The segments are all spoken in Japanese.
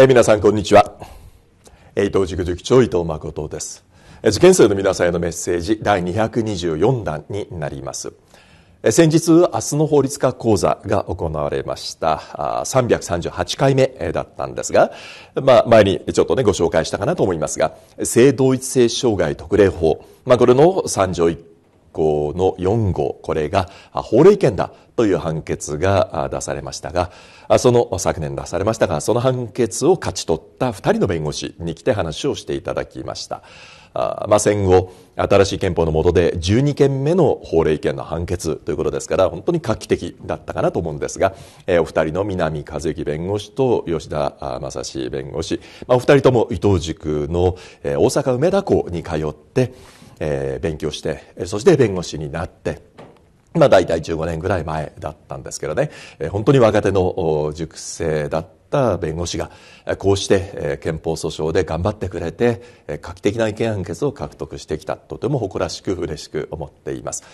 え皆さんこんにちは伊藤塾塾長伊藤誠です受験生の皆さんへのメッセージ第224弾になります先日明日の法律家講座が行われました338回目だったんですが、まあ、前にちょっとねご紹介したかなと思いますが性同一性障害特例法、まあ、これの3条1の4号、これが法令違だという判決が出されましたが、その昨年出されましたが、その判決を勝ち取った2人の弁護士に来て話をしていただきました。まあ、戦後、新しい憲法の下で12件目の法令違の判決ということですから、本当に画期的だったかなと思うんですが、お二人の南和幸弁護士と吉田正史弁護士、まあ、お二人とも伊藤塾の、大阪梅田校に通って、えー、勉強して、そして弁護士になって、まあ大体15年ぐらい前だったんですけどね、本当に若手の塾生だった弁護士が、こうして憲法訴訟で頑張ってくれて、画期的な意見判決を獲得してきた、とても誇らしく嬉しく思っています。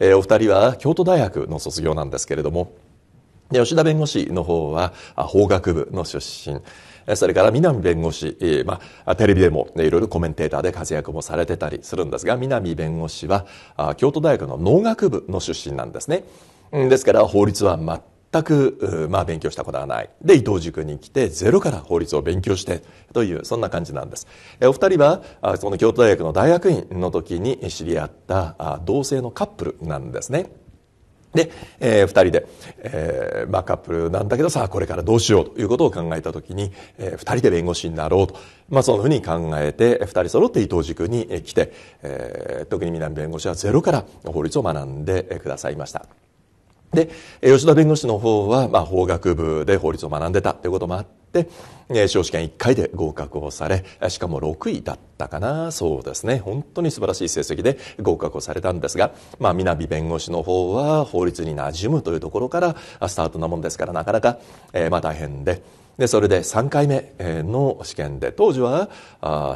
お二人は京都大学の卒業なんですけれども、吉田弁護士の方は法学部の出身。それから南弁護士、まあ、テレビでも、ね、いろいろコメンテーターで活躍もされてたりするんですが、南弁護士は、京都大学の農学部の出身なんですね。ですから、法律は全く、まあ、勉強したことはない。で、伊藤塾に来て、ゼロから法律を勉強して、という、そんな感じなんです。お二人は、その京都大学の大学院の時に知り合った、同性のカップルなんですね。で、えー、二人で、えー、まあカップルなんだけどさ、これからどうしようということを考えたときに、えー、二人で弁護士になろうと。まあそのふうに考えて、二人揃って伊藤塾に来て、えー、特に南弁護士はゼロから法律を学んでくださいました。で、吉田弁護士の方は、まあ、法学部で法律を学んでたということもあって、司試験1回で合格をされ、しかも6位だったかな、そうですね。本当に素晴らしい成績で合格をされたんですが、まあ、南弁護士の方は法律に馴染むというところからスタートなもんですから、なかなか、えー、まあ大変で、で、それで3回目の試験で、当時は、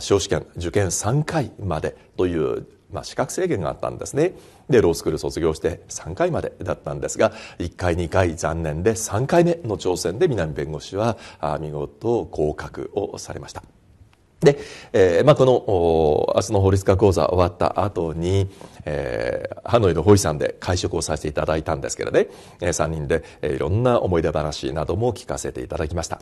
司法試験受験3回までという、まあ、資格制限があったんですね。でロースクール卒業して3回までだったんですが1回2回残念で3回目の挑戦で南弁護士は見事合格をされました。で、えーまあ、この明日の法律家講座終わった後に、えー、ハノイの法医さんで会食をさせていただいたんですけどね、えー、3人で、えー、いろんな思い出話なども聞かせていただきました。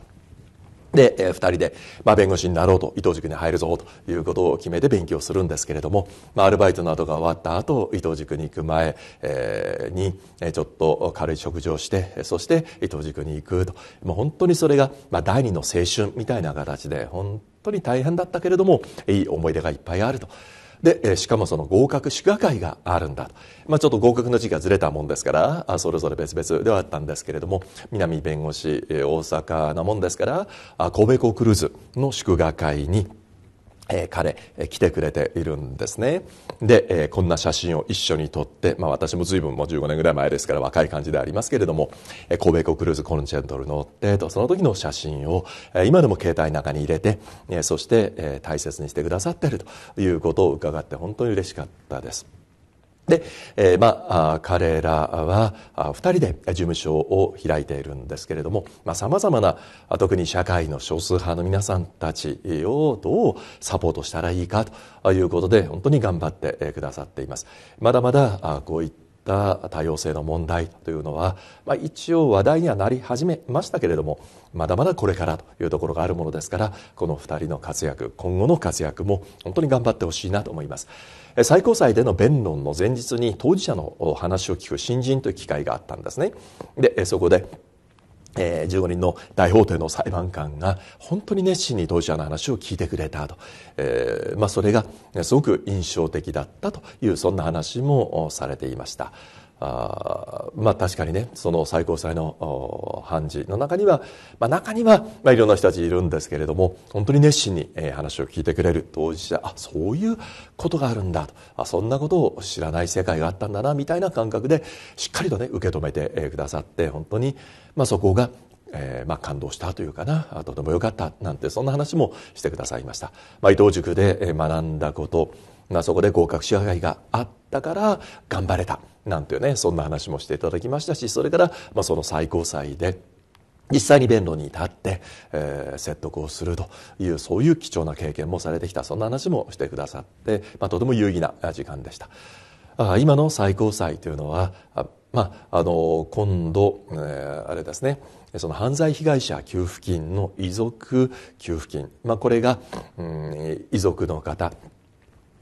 で、えー、2人で、まあ、弁護士になろうと伊藤塾に入るぞということを決めて勉強するんですけれども、まあ、アルバイトなどが終わった後伊藤塾に行く前、えー、に、えちょっと軽い食事をしてそして伊藤塾に行くともう本当にそれが、まあ、第二の青春みたいな形で本当に大変だったけれどもいい思い出がいっぱいあると。で、しかもその合格祝賀会があるんだと。まあ、ちょっと合格の時期がずれたもんですから、あそれぞれ別々ではあったんですけれども、南弁護士、大阪なもんですから、神戸港クルーズの祝賀会に、えー、彼、えー、来てくれているんですねで、えー、こんな写真を一緒に撮って、まあ、私も随分もう15年ぐらい前ですから若い感じでありますけれども、え神戸港クルーズコンチェントル乗ってとその時の写真を、え今でも携帯の中に入れて、えそして、え大切にしてくださっているということを伺って本当に嬉しかったです。で、えー、まあ、彼らは、二人で事務所を開いているんですけれども、まあ、様々な、特に社会の少数派の皆さんたちをどうサポートしたらいいかということで、本当に頑張ってくださっています。まだまだ、こういった多様性の問題というのは、まあ、一応話題にはなり始めましたけれども、まだまだこれからというところがあるものですからこの2人の活躍今後の活躍も本当に頑張ってほしいなと思います最高裁での弁論の前日に当事者の話を聞く新人という機会があったんですねでそこで15人の大法廷の裁判官が本当に熱心に当事者の話を聞いてくれたと、えー、まあ、それがすごく印象的だったというそんな話もされていました。あまあ確かにねその最高裁の判事の中には、まあ、中には、まあ、いろんな人たちいるんですけれども本当に熱心に、えー、話を聞いてくれる当事者あそういうことがあるんだとあそんなことを知らない世界があったんだなみたいな感覚でしっかりとね受け止めて、えくださって本当に、まあ、そこがえー、まあ感動したというかなとても良かったなんてそんな話もしてくださいました、まあ、伊藤塾で学んだことまあ、そこで合格支払いがあったから頑張れたなんていうねそんな話もしていただきましたしそれから、まあ、その最高裁で実際に弁論に立って、えー、説得をするというそういう貴重な経験もされてきたそんな話もしてくださって、まあ、とても有意義な時間でしたあ今の最高裁というのはまあ、あの今度、えー、あれですねその犯罪被害者給付金の遺族給付金、まあ、これが、うん、遺族の方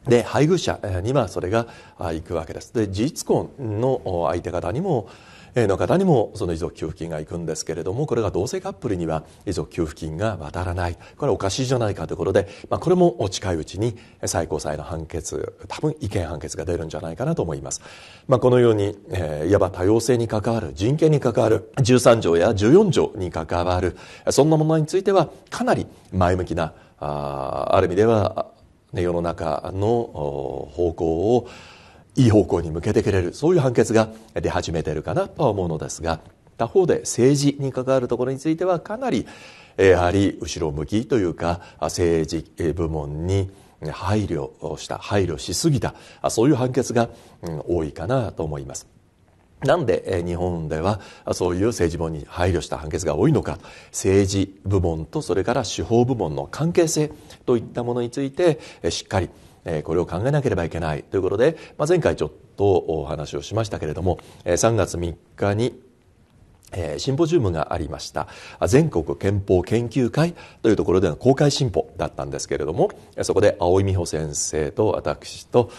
で配偶者にはそれが行くわけですで事実婚の相手方にもの方にもその遺族給付金が行くんですけれどもこれが同性カップルには遺族給付金が渡らないこれはおかしいじゃないかということで、まあ、これも近いうちに最高裁の判決多分違憲判決が出るんじゃないかなと思います、まあ、このように、えー、いわば多様性に関わる人権に関わる13条や14条に関わるそんなものについてはかなり前向きなあある意味では世の中の方向をいい方向に向けてくれるそういう判決が出始めてるかなとは思うのですが他方で政治に関わるところについてはかなりやはり後ろ向きというか政治部門に配慮した配慮しすぎたそういう判決が多いかなと思います。なんで日本ではそういう政治本に配慮した判決が多いのか政治部門とそれから司法部門の関係性といったものについてしっかりこれを考えなければいけないということで、前回ちょっとお話をしましたけれども3月3日にシンポジウムがありました全国憲法研究会というところでの公開進歩だったんですけれどもそこで青井美穂先生と私と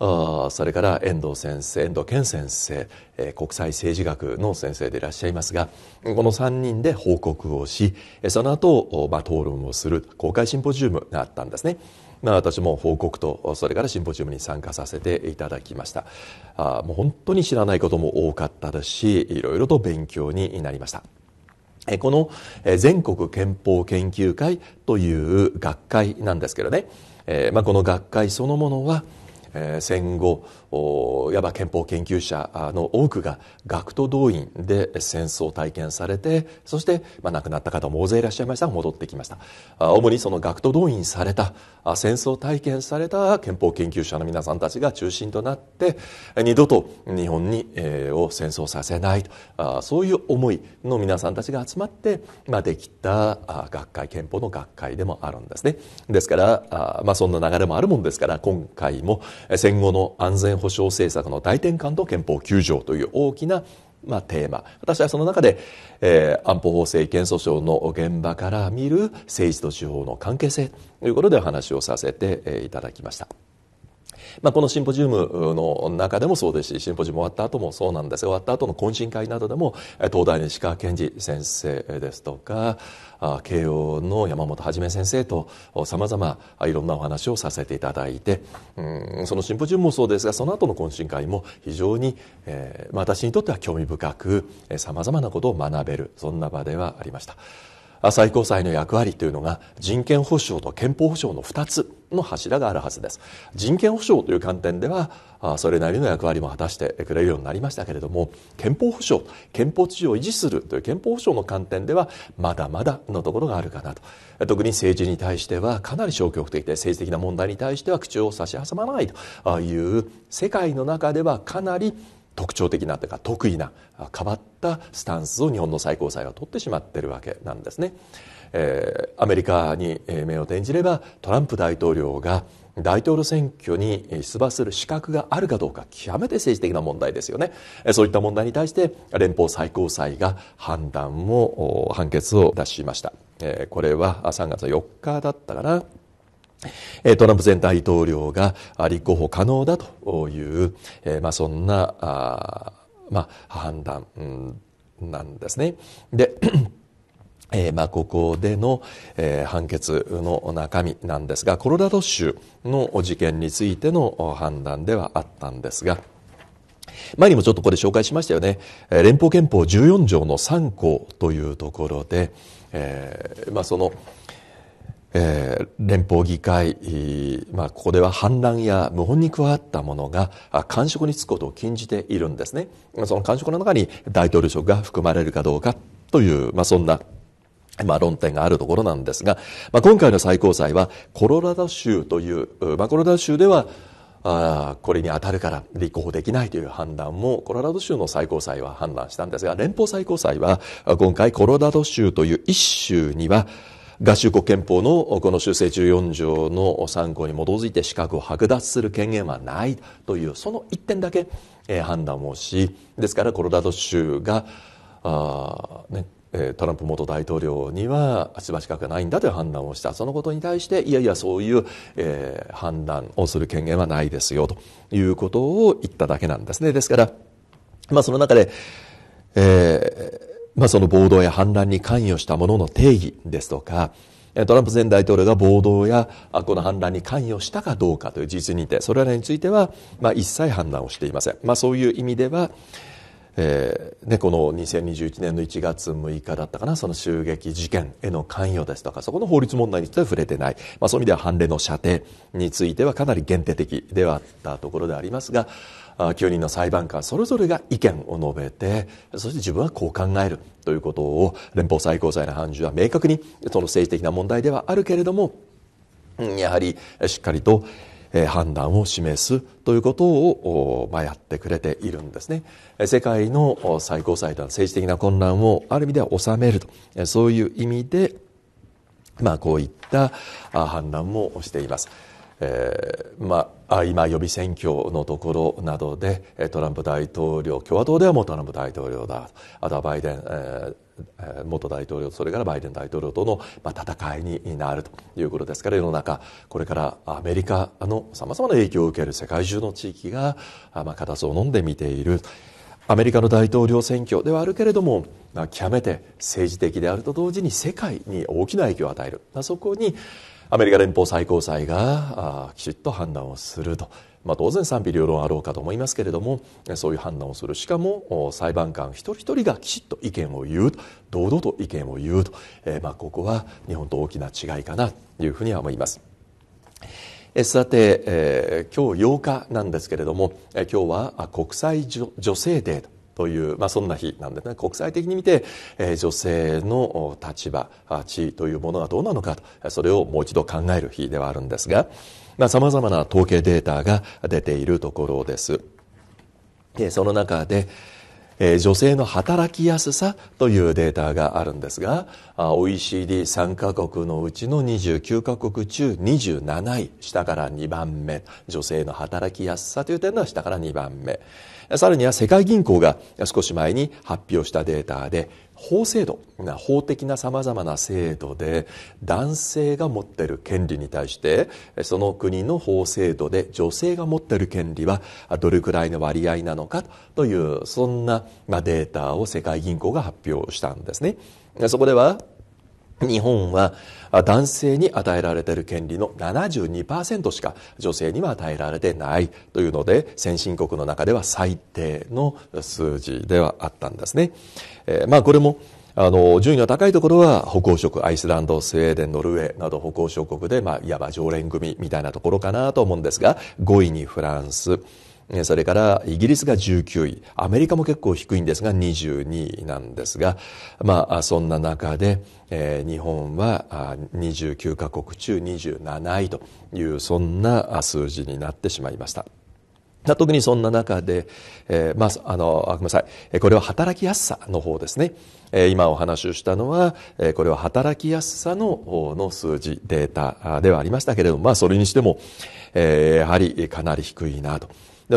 それから遠藤先生遠藤健先生、国際政治学の先生でいらっしゃいますがこの3人で報告をしその後、まあ討論をする公開シンポジウムがあったんですね。まあ、私も報告とそれからシンポジウムに参加させていただきましたあもう本当に知らないことも多かったですしいろいろと勉強になりましたこの全国憲法研究会という学会なんですけどね、えー、まあ、この学会そのものはえ戦後いわば憲法研究者の多くが学徒動員で戦争を体験されてそして、まあ、亡くなった方も大勢いらっしゃいましたが戻ってきました主にその学徒動員された戦争体験された憲法研究者の皆さんたちが中心となって二度と日本に、えー、を戦争させないとそういう思いの皆さんたちが集まって、まあ、できた学会憲法の学会でもあるんですねですからまあ、そんな流れもあるもんですから今回も戦後の安全保障政策の大転換と憲法9条という大きなまあ、テーマ私はその中で、えー、安保法制意見訴訟の現場から見る政治と地方の関係性ということでお話をさせていただきました。まあ、このシンポジウムの中でもそうですしシンポジウム終わった後もそうなんです終わった後の懇親会などでも東大の石川賢治先生ですとか慶応の山本はじめ先生とさまざまいろんなお話をさせていただいてそのシンポジウムもそうですがその後の懇親会も非常に、私にとっては興味深くさまざまなことを学べるそんな場ではありました。最高裁の役割というのが人権保障と憲法保障の2つの柱があるはずです人権保障という観点ではそれなりの役割も果たしてくれるようになりましたけれども憲法保障憲法秩序を維持するという憲法保障の観点ではまだまだのところがあるかなと特に政治に対してはかなり消極的で政治的な問題に対しては口を差し挟まないという世界の中ではかなり特徴的なというか特異な変わったスタンスを日本の最高裁は取ってしまってるわけなんですね。えー、アメリカに目を転じればトランプ大統領が大統領選挙に出馬する資格があるかどうか極めて政治的な問題ですよねそういった問題に対して連邦最高裁が判断を判決を出しましたこれは3月4日だったかなトランプ前大統領が立候補可能だという、まあ、そんなあ、まあ、判断なんですね。で えー、まあ、ここでの、えー、判決の中身なんですが、コロラド州の事件についての判断ではあったんですが、前にもちょっとこれ紹介しましたよね。連邦憲法14条の3項というところで、えまあ、その、えー、連邦議会、まあ、ここでは反乱や謀反に加わった者が官職に就くことを禁じているんですね。その官職の中に大統領職が含まれるかどうかという、まあ、そんなまあ論点があるところなんですが、まあ、今回の最高裁はコロラド州という、まあ、コロラド州ではあこれに当たるから立候補できないという判断もコロラド州の最高裁は判断したんですが連邦最高裁は今回コロラド州という1州には合衆国憲法のこの修正14条の3項に基づいて資格を剥奪する権限はないというその一点だけ、判断をしですからコロラド州があ、ね、トランプ元大統領には出馬資格がないんだという判断をしたそのことに対していやいやそういう、えー、判断をする権限はないですよということを言っただけなんですねですから、まあ、その中で、えーまあ、その暴動や反乱に関与したものの定義ですとか、トランプ前大統領が暴動やこの反乱に関与したかどうかという事実認定、それらについては、まあ、一切判断をしていません。まあ、そういう意味では、えーね、この2021年の1月6日だったかなその襲撃事件への関与ですとかそこの法律問題については触れてない、まあ、そういう意味では判例の射程についてはかなり限定的ではあったところでありますが9人の裁判官それぞれが意見を述べてそして自分はこう考えるということを連邦最高裁の判事は明確にその政治的な問題ではあるけれどもやはりしっかりと判断を示すということを、まあ、やってくれているんですね。世界の最高裁とは政治的な混乱をある意味では収めると、そういう意味で、まあ、こういった判断もしています。えー、まあ今予備選挙のところなどでトランプ大統領共和党ではもうトランプ大統領だあとはバイデン、えー、元大統領それからバイデン大統領との戦いになるということですから世の中これからアメリカのさまざまな影響を受ける世界中の地域が固唾を飲んで見ている。アメリカの大統領選挙ではあるけれども、極めて政治的であると同時に世界に大きな影響を与える、そこにアメリカ連邦最高裁がきちっと判断をすると、まあ、当然賛否両論あろうかと思いますけれどもそういう判断をするしかも裁判官一人一人がきちっと意見を言う堂々と意見を言うと、えー、まあ、ここは日本と大きな違いかなというふうには思います。さて、えー、今日8日なんですけれども、えー、今日は国際女性デーとという、まあ、そんな日なんですね国際的に見て、えー、女性の立場地位というものがどうなのかとそれをもう一度考える日ではあるんですが、まあ、まな統計データが出ているところです。その中で、え女性の働きやすさというデータがあるんですが、OECD3 カ国のうちの29カ国中27位、下から2番目、女性の働きやすさという点では下から2番目。さらには世界銀行が少し前に発表したデータで、法制度法的なさまざまな制度で男性が持ってる権利に対してその国の法制度で女性が持ってる権利はどれくらいの割合なのかというそんなデータを世界銀行が発表したんですね。そこでは日本は男性に与えられている権利の72%しか女性には与えられてないというので先進国の中では最低の数字ではあったんですね。えー、まあこれもあの順位の高いところは北欧諸国アイスランドスウェーデンノルウェーなど北欧諸国で、まあ、いわば常連組みたいなところかなと思うんですが5位にフランスそれからイギリスが19位、アメリカも結構低いんですが22位なんですが、まあそんな中で、えー、日本は29カ国中27位というそんな数字になってしまいました。特にそんな中で、えー、まあ、あの、ごめんなさい。これは働きやすさの方ですね。え今お話をしたのは、えこれは働きやすさの方の数字、データではありましたけれども、まあ、それにしても、えやはりかなり低いなと。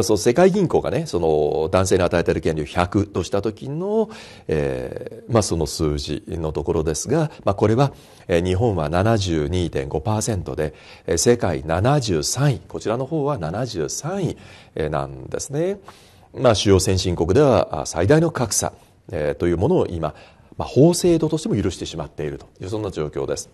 その世界銀行がね、その男性に与えている権利を100とした時の、えー、まあその数字のところですが、まあこれは、日本は72.5%で、世界73位、こちらの方は73位、なんですね。まあ主要先進国では最大の格差、というものを今、まあ、法制度としても許してしまっているというそんな状況です。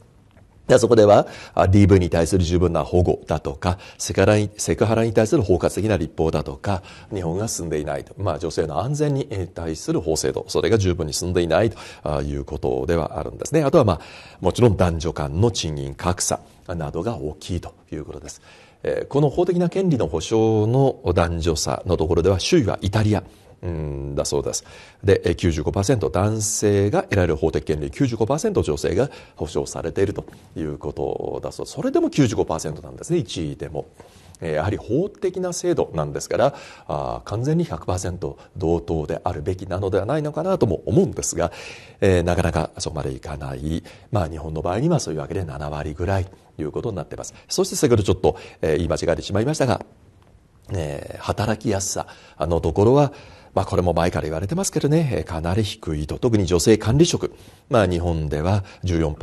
そこでは DV に対する十分な保護だとかセクハラにセクハラに対する包括的な立法だとか日本が進んでいないと、まあ、女性の安全に対する法制度それが十分に進んでいないということではあるんですねあとは、まあ、もちろん男女間の賃金格差などが大きいということです。この法的な権利の保障の男女差のところでは周囲はイタリアんだそうです。で、95%男性が得られる法的権利、95%女性が保障されているということだそうです。それでも95%なんですね、1位でも。やはり法的な制度なんですからあ完全に100%同等であるべきなのではないのかなとも思うんですが、えー、なかなかそこまでいかない、まあ、日本の場合にはそういうわけで7割ぐらいということになっていますそして先ほどちょっと、えー、言い間違えてしまいましたが、えー、働きやすさのところはまあ、これも前から言われてますけどね、かなり低いと。特に女性管理職。まあ、日本では14%、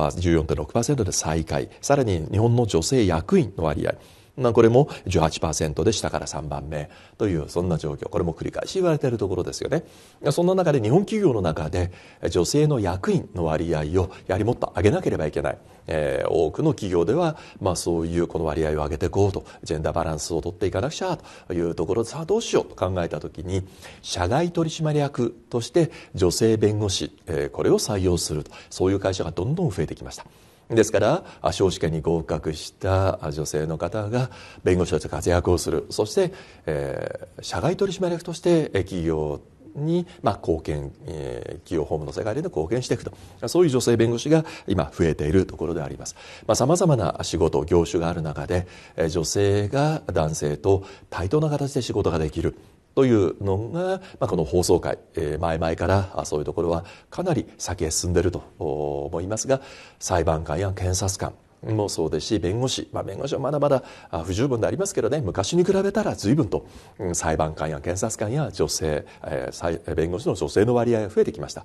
6で最下位。さらに日本の女性役員の割合。まあ、これも18%で下から3番目というそんな状況これも繰り返し言われているところですよねそんな中で日本企業の中で女性の役員の割合をやはりもっと上げなければいけない、えー、多くの企業では、まあ、そういうこの割合を上げていこうとジェンダーバランスを取っていかなくちゃというところでさあどうしようと考えた時に社外取締役として女性弁護士、えー、これを採用するとそういう会社がどんどん増えてきました。ですから司法試験に合格した女性の方が弁護士として活躍をするそして、えー、社外取締役として企業に、まあ、貢献、えー、企業法務の世界での貢献していくとそういう女性弁護士が今増えているところでありますさまざ、まな仕事業種がある中で女性が男性と対等な形で仕事ができるというのが、まあ、この放送会、えー、前々からそういうところはかなり先へ進んでると思いますが裁判官や検察官もそうですし弁護士、まあ、弁護士はまだまだ不十分でありますけどね昔に比べたら随分と裁判官や検察官や女性、えー、弁護士の女性の割合が増えてきました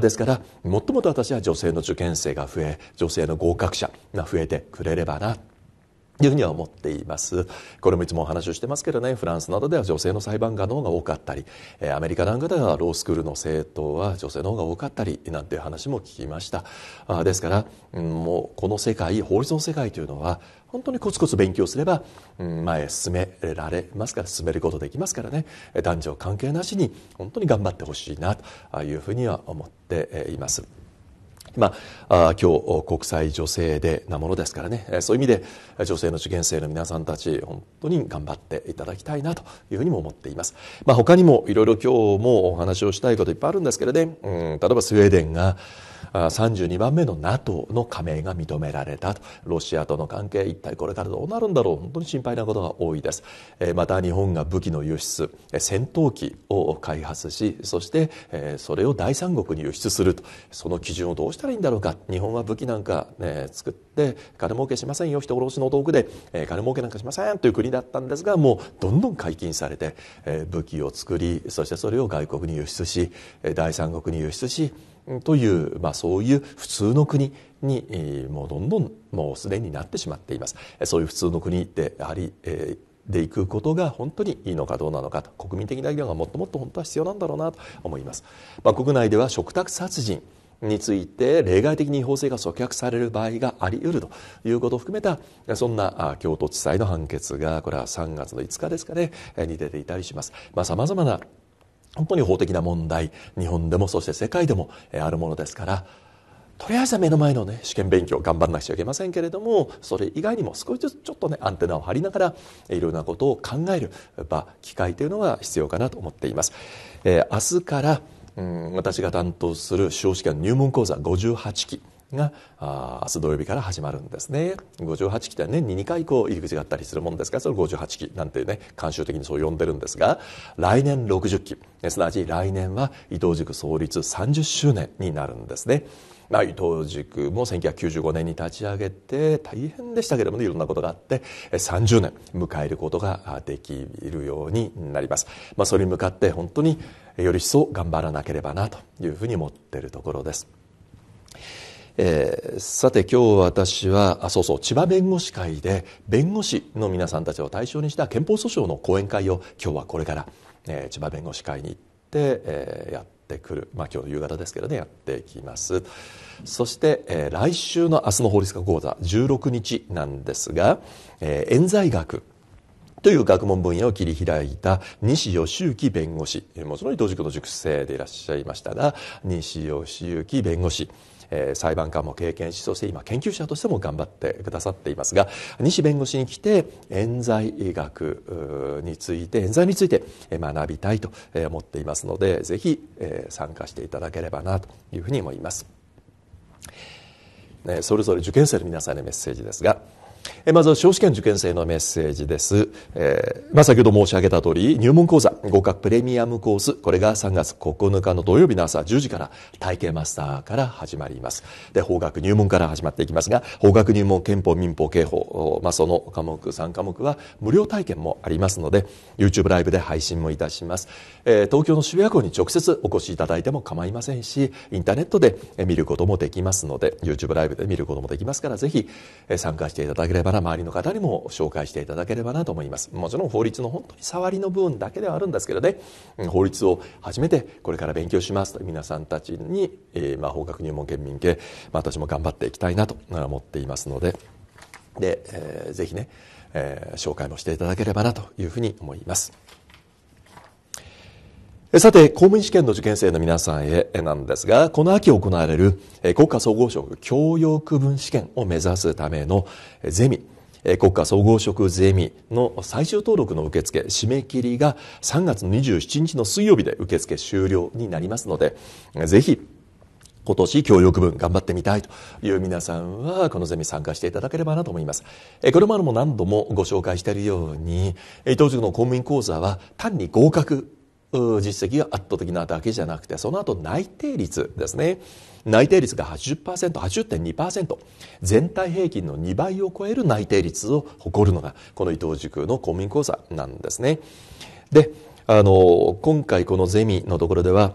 ですからもっともっと私は女性の受験生が増え女性の合格者が増えてくれればないうふうには思っています。これもいつもお話をしてますけどね、フランスなどでは女性の裁判官の方が多かったり、アメリカなんかではロースクールの政党は女性の方が多かったり、なんていう話も聞きました。あですから、うん、もうこの世界、法律の世界というのは、本当にコツコツ勉強すれば、うん、前へ進められますから、進めることできますからね、男女関係なしに、本当に頑張ってほしいな、というふうには思っています。まあ、今日国際女性でなものですからねそういう意味で女性の受験生の皆さんたち本当に頑張っていただきたいなというふうにも思っています、まあ、他にもいろいろ今日もお話をしたいこといっぱいあるんですけれど、ね、うん、例えばスウェーデンが32番目の NATO の加盟が認められたロシアとの関係一体これからどうなるんだろう本当に心配なことが多いですまた日本が武器の輸出戦闘機を開発しそしてそれを第三国に輸出するとその基準をどうしたらいいんだろうか日本は武器なんか、ね、作って金儲けしませんよ人殺しの道具で金儲けなんかしませんという国だったんですがもうどんどん解禁されて武器を作りそしてそれを外国に輸出し第三国に輸出しという、まあ、そういう普通の国にもうどんどんもうすでになってしまっています。そういう普通の国ってやはり、えーでいくことが本当にいいのかどうなのかと国民的な議論がもっともっと本当は必要なんだろうなと思います、まあ、国内では嘱託殺人について例外的に法制が阻却される場合があり得るということを含めたそんな京都地裁の判決がこれは3月の5日ですかねに出ていたりします。まあ、様々な本当に法的な問題、日本でもそして世界でもあるものですから、とりあえずは目の前のね、試験勉強頑張らなくちゃいけませんけれども、それ以外にも少しずつちょっとね、アンテナを張りながら、いろいろなことを考える機会というのが必要かなと思っています。えー、明日から、うん、私が担当する司法試験入門講座58期、があ明日土曜日から始まるんですね58期って年に2回こう入り口があったりするもんですからその58期なんてね慣習的にそう呼んでるんですが来年60期すなわち来年は伊藤塾創立30周年になるんですね。伊藤塾も1995年に立ち上げて大変でしたけれどもねいろんなことがあって30年迎えることができるようになります、まあ、それに向かって本当により一層頑張らなければなというふうに思っているところです。えー、さて今日私はあそうそう千葉弁護士会で弁護士の皆さんたちを対象にした憲法訴訟の講演会を今日はこれから、えー、千葉弁護士会に行って、えー、やってくる、まあ、今日の夕方ですけどねやっていきますそして、えー、来週の明日の法律家講座16日なんですが、えー、冤罪学という学問分野を切り開いた西義行弁護士もちろん同塾の塾生でいらっしゃいましたが西義行弁護士えー、裁判官も経験しそして今研究者としても頑張ってくださっていますが西弁護士に来て冤罪学について冤罪について学びたいと思っていますのでぜひ、えー、参加していただければなというふうに思います。ね、それぞれ受験生の皆さんへのメッセージですがまずは司法試験受験生のメッセージです。えー、まあ、先ほど申し上げた通り、入門講座、合格プレミアムコース、これが3月9日の土曜日の朝10時から体験マスターから始まります。で、法学入門から始まっていきますが、法学入門、憲法、民法、刑法、まあ、その科目、3科目は無料体験もありますので、YouTube ライブで配信もいたします。えー、東京の渋谷校に直接お越しいただいても構いませんし、インターネットで見ることもできますので、YouTube ライブで見ることもできますから、ぜひ参加していただけければな周りの方にも紹介していただければなと思いますもちろん法律の本当に触りの部分だけではあるんですけどね法律を初めてこれから勉強しますと皆さんたちに、えー、まあ、法学入門県民系、まあ、私も頑張っていきたいなと思っていますのでで、えー、ぜひね、えー、紹介もしていただければなというふうに思います。さて、公務員試験の受験生の皆さんへなんですが、この秋行われる国家総合職教養区分試験を目指すためのゼミ、国家総合職ゼミの最終登録の受付、締め切りが3月27日の水曜日で受付終了になりますので、ぜひ、今年教養区分頑張ってみたいという皆さんはこのゼミ参加していただければなと思います。これまでも何度もご紹介しているように、当塾の公務員講座は単に合格実績が圧倒的なだけじゃなくてその後内定率ですね内定率が 80%80.2% 全体平均の2倍を超える内定率を誇るのがこの伊藤塾の公民講座なんですねであの今回このゼミのところでは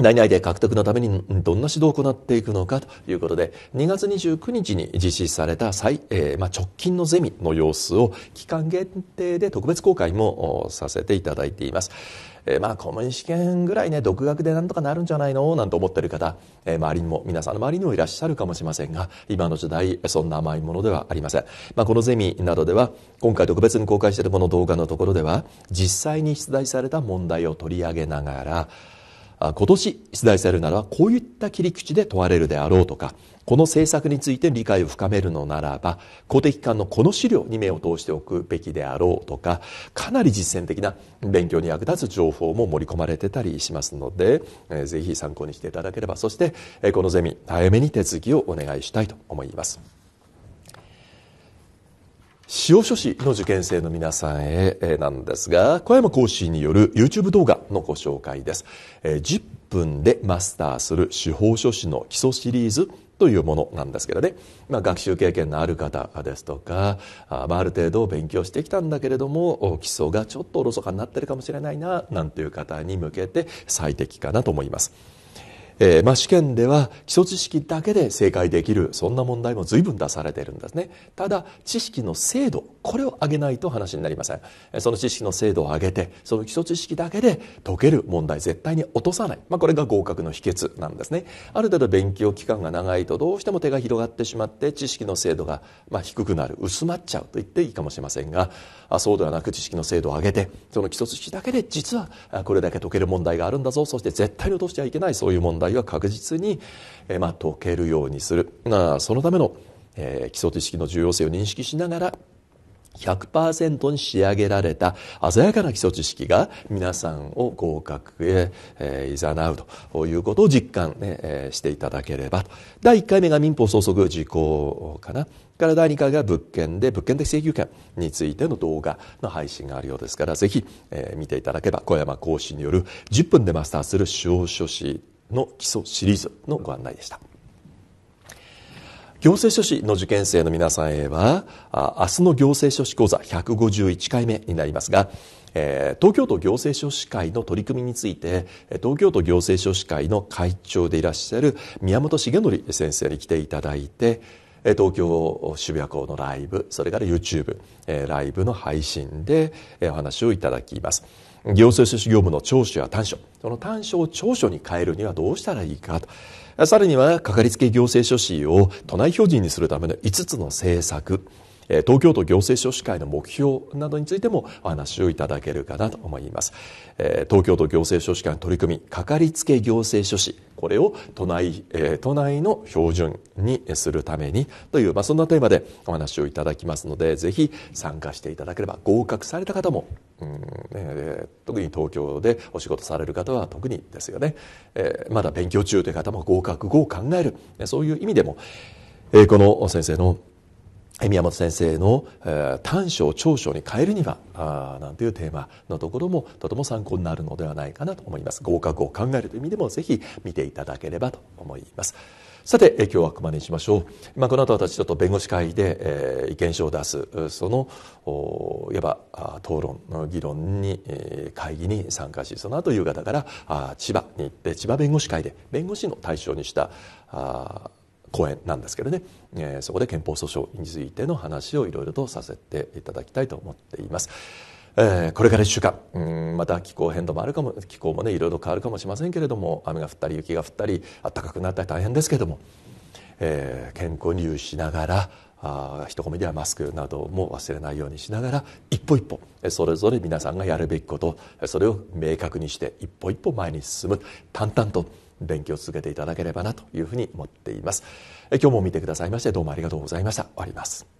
内々で獲得のためにどんな指導を行っていくのかということで2月29日に実施された最、えー、まあ、直近のゼミの様子を期間限定で特別公開もさせていただいています。えー、まあ公務員試験ぐらいね独学でなんとかなるんじゃないのなんて思ってる方、えー、周りにも皆さんの周りにもいらっしゃるかもしれませんが今の時代そんな甘いものではありません、まあ、このゼミなどでは今回特別に公開しているこの動画のところでは実際に出題された問題を取り上げながら今年出題されるならこういった切り口で問われるであろうとかこの政策について理解を深めるのならば公的機関のこの資料に目を通しておくべきであろうとかかなり実践的な勉強に役立つ情報も盛り込まれてたりしますので、えー、ぜひ参考にしていただければそして、えこのゼミ早めに手続きをお願いしたいと思います。法書士の受験生の皆さんへなんですが、小山講師による YouTube 動画のご紹介です。10分でマスターする司法書士の基礎シリーズというものなんですけどね、まあ、学習経験のある方ですとかまあ、ある程度勉強してきたんだけれども基礎がちょっとおろそかになってるかもしれないななんていう方に向けて最適かなと思います。えー、まあ、試験では基礎知識だけで正解できるそんな問題も随分出されているんですねただ知識の精度これを上げないと話になりませんその知識の精度を上げてその基礎知識だけで解ける問題絶対に落とさない、まあ、これが合格の秘訣なんですねある程度勉強期間が長いとどうしても手が広がってしまって知識の精度がま低くなる薄まっちゃうと言っていいかもしれませんがそうではなく知識の精度を上げてその基礎知識だけで実はこれだけ解ける問題があるんだぞそして絶対に落としてはいけないそういう問題は確実に、えまあ、解けるようにする、まあ、そのための、え基礎知識の重要性を認識しながら100%に仕上げられた鮮やかな基礎知識が皆さんを合格へ、えざなうということを実感、ねえー、していただければ第1回目が民法創則時効かなから第2回が物件で物件的請求権についての動画の配信があるようですからぜひ、えー、見ていただければ小山講師による10分でマスターする司法書士の基礎シリーズのご案内でした。行政書士の受験生の皆さんへは、明日の行政書士講座151回目になりますが、東京都行政書士会の取り組みについて、東京都行政書士会の会長でいらっしゃる宮本茂則先生に来ていただいて、東京渋谷校のライブ、それから YouTube、ライブの配信で、お話をいただきます。行政書士業務の長所や短所、その短所を長所に変えるにはどうしたらいいかと。さらにはかかりつけ行政書士を都内標準にするための5つの政策東京都行政書士会の目標などについてもお話をいただけるかなと思います。東京都行政書士会の取り組み、かかりつけ行政書士、これを都内、都内の標準にするためにという、まあ、そんなテーマでお話をいただきますので、ぜひ参加していただければ、合格された方も、うんえー、特に東京でお仕事される方は特にですよね、えー、まだ勉強中という方も合格後を考える、そういう意味でも、えー、この先生の宮本先生の短所を長所に変えるにはなんていうテーマのところもとても参考になるのではないかなと思います合格を考えるという意味でもぜひ見ていただければと思いますさて今日はここまでにしましょう、まあ、この後私ちょっと弁護士会で、えー、意見書を出すそのいわば討論の議論に、え会議に参加しその後夕方からあ千葉に行って千葉弁護士会で弁護士の対象にしたあ講演なんですけどね、えー、そこで憲法訴訟についての話をいろいろとさせていただきたいと思っています。えー、これから1週間、うん、また気候変動もあるかも気候もねいろいろ変わるかもしれませんけれども雨が降ったり雪が降ったり暖かくなったり大変ですけれども、えー、健康に留意しながらあ人混みではマスクなども忘れないようにしながら一歩一歩それぞれ皆さんがやるべきことそれを明確にして一歩一歩前に進む淡々と勉強を続けていただければなというふうに思っています今日も見てくださいましてどうもありがとうございました終わります